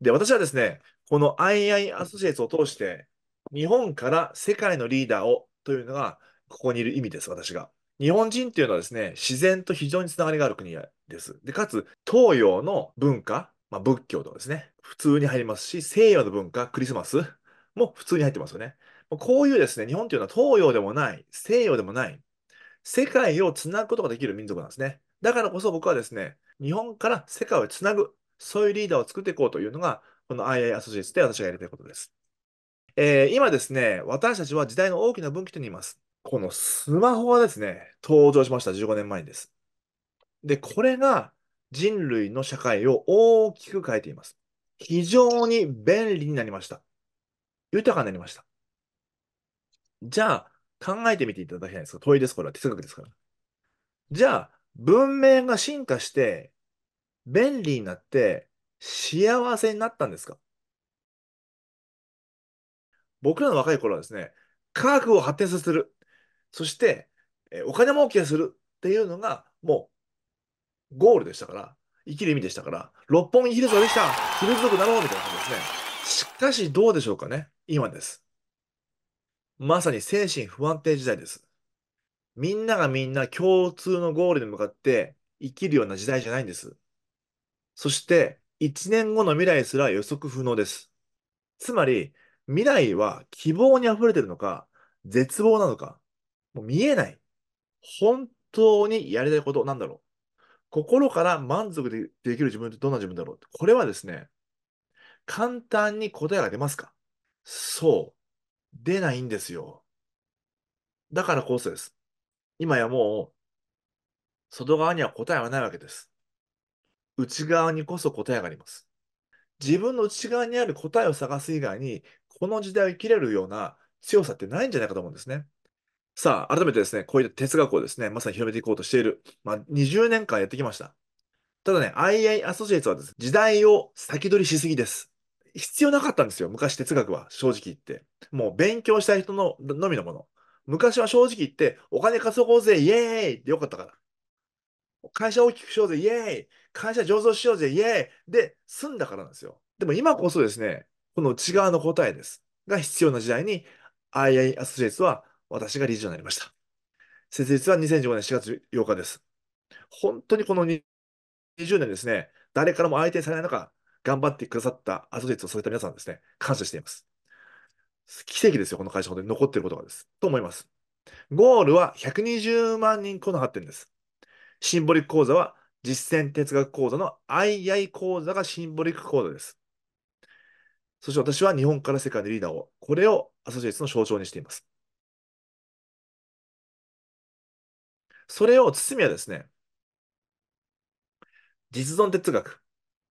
で、私はですね、この II アソシエイツを通して、日本から世界のリーダーをというのが、ここにいる意味です、私が。日本人っていうのはですね、自然と非常につながりがある国です。で、かつ、東洋の文化、まあ、仏教とかですね、普通に入りますし、西洋の文化、クリスマスも普通に入ってますよね。こういうですね、日本というのは東洋でもない、西洋でもない、世界をつなぐことができる民族なんですね。だからこそ僕はですね、日本から世界をつなぐそういうリーダーを作っていこうというのが、この II アソシエスで私がやりたいことです。えー、今ですね、私たちは時代の大きな分岐点にいます。このスマホがですね、登場しました。15年前です。で、これが人類の社会を大きく変えています。非常に便利になりました。豊かになりました。じゃあ、考えてみていただきたいんですが、問いです。これは哲学ですから。じゃあ、文明が進化して、便利になって幸せになったんですか僕らの若い頃はですね、科学を発展させる。そして、えお金儲けするっていうのが、もう、ゴールでしたから、生きる意味でしたから、六本木ヒルズができた、ヒルズ族なろうみたいな感じですね。しかし、どうでしょうかね、今です。まさに精神不安定時代です。みんながみんな共通のゴールに向かって生きるような時代じゃないんです。そして1年後の未来すら予測不能です。つまり、未来は希望に溢れてるのか、絶望なのか、もう見えない。本当にやりたいことなんだろう。心から満足でできる自分ってどんな自分だろうこれはですね、簡単に答えが出ますかそう。出ないんですよ。だからこそです。今やもう、外側には答えはないわけです。内側にこそ答えがあります。自分の内側にある答えを探す以外に、この時代を生きれるような強さってないんじゃないかと思うんですね。さあ、改めてですね、こういった哲学をですね、まさに広めていこうとしている、まあ、20年間やってきました。ただね、IA アソシエイツはですね、時代を先取りしすぎです。必要なかったんですよ、昔哲学は、正直言って。もう勉強したい人ののみのもの。昔は正直言って、お金稼ごうぜ、イエーイってよかったから。会社大きくしようぜ、イエーイ会社醸造しようぜ、イエーイで、済んだからなんですよ。でも今こそですね、この内側の答えです。が必要な時代に、II アスレーツは私が理事長になりました。設立は2015年4月8日です。本当にこの20年ですね、誰からも相手にされない中、頑張ってくださったアスレーツをされた皆さんですね、感謝しています。奇跡ですよ、この会社本当に残っていることがです。と思います。ゴールは120万人この発展です。シンボリック講座は実践哲学講座の II 講座がシンボリック講座です。そして私は日本から世界のリーダーを、これをアソシエツの象徴にしています。それを堤はですね、実存哲学、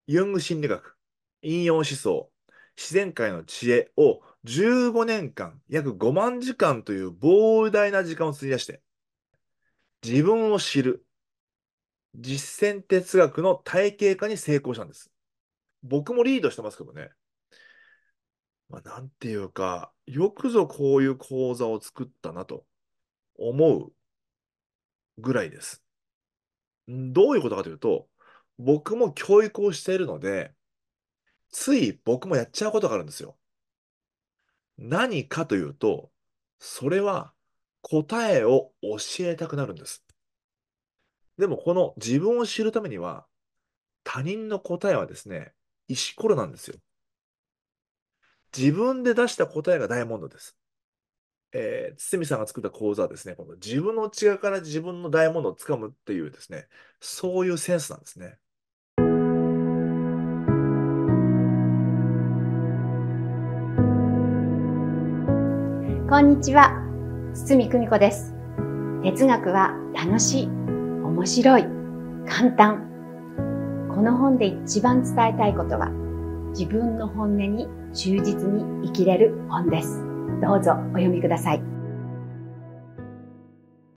ユング心理学、引用思想、自然界の知恵を15年間、約5万時間という膨大な時間を費やして、自分を知る、実践哲学の体系化に成功したんです。僕もリードしてますけどね。まあ、なんていうか、よくぞこういう講座を作ったなと思うぐらいです。どういうことかというと、僕も教育をしているので、つい僕もやっちゃうことがあるんですよ。何かというと、それは答えを教えたくなるんです。でもこの自分を知るためには、他人の答えはですね、石ころなんですよ。自分で出した答えがダイヤモンドです。えー、堤さんが作った講座はですね、この自分の内側から自分のダイヤモンドをつかむっていうですね、そういうセンスなんですね。こんにちは、堤久美子です。哲学は楽しい。面白い、簡単。この本で一番伝えたいことは、自分の本音に忠実に生きれる本です。どうぞお読みください。